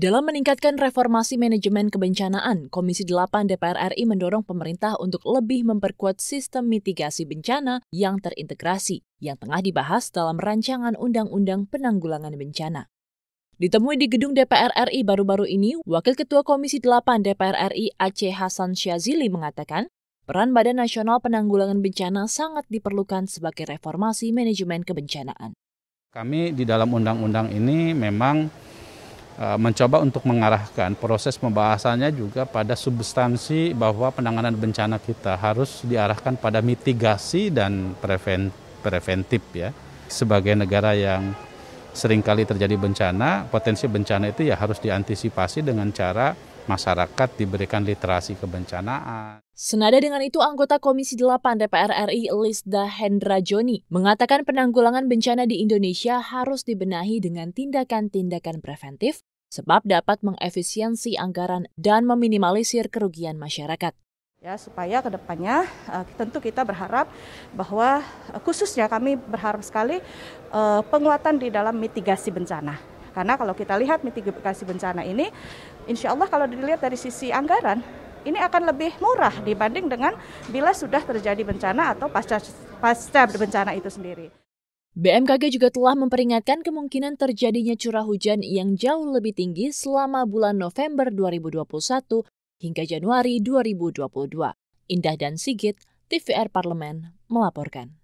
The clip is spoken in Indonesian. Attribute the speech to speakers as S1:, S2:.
S1: Dalam meningkatkan reformasi manajemen kebencanaan, Komisi 8 DPR RI mendorong pemerintah untuk lebih memperkuat sistem mitigasi bencana yang terintegrasi, yang tengah dibahas dalam rancangan Undang-Undang Penanggulangan Bencana. Ditemui di gedung DPR RI baru-baru ini, Wakil Ketua Komisi 8 DPR RI Aceh Hasan Syazili mengatakan, peran Badan Nasional Penanggulangan Bencana sangat diperlukan sebagai reformasi manajemen kebencanaan.
S2: Kami di dalam undang-undang ini memang Eh, mencoba untuk mengarahkan proses pembahasannya juga pada substansi bahwa penanganan bencana kita harus diarahkan pada mitigasi dan preventif ya. Sebagai negara yang seringkali terjadi bencana, potensi bencana itu ya harus diantisipasi dengan cara masyarakat diberikan literasi kebencanaan.
S1: Senada dengan itu, anggota Komisi 8 DPR RI Lisda Hendra Joni mengatakan penanggulangan bencana di Indonesia harus dibenahi dengan tindakan-tindakan preventif sebab dapat mengefisiensi anggaran dan meminimalisir kerugian masyarakat.
S3: Ya, supaya kedepannya depannya eh, tentu kita berharap bahwa eh, khususnya kami berharap sekali eh, penguatan di dalam mitigasi bencana. Karena kalau kita lihat mitigasi bencana ini, insya Allah kalau dilihat dari sisi anggaran, ini akan lebih murah dibanding dengan bila sudah terjadi bencana atau pasca pasca bencana itu sendiri.
S1: BMKG juga telah memperingatkan kemungkinan terjadinya curah hujan yang jauh lebih tinggi selama bulan November 2021 hingga Januari 2022. Indah dan Sigit, TVR Parlemen, melaporkan.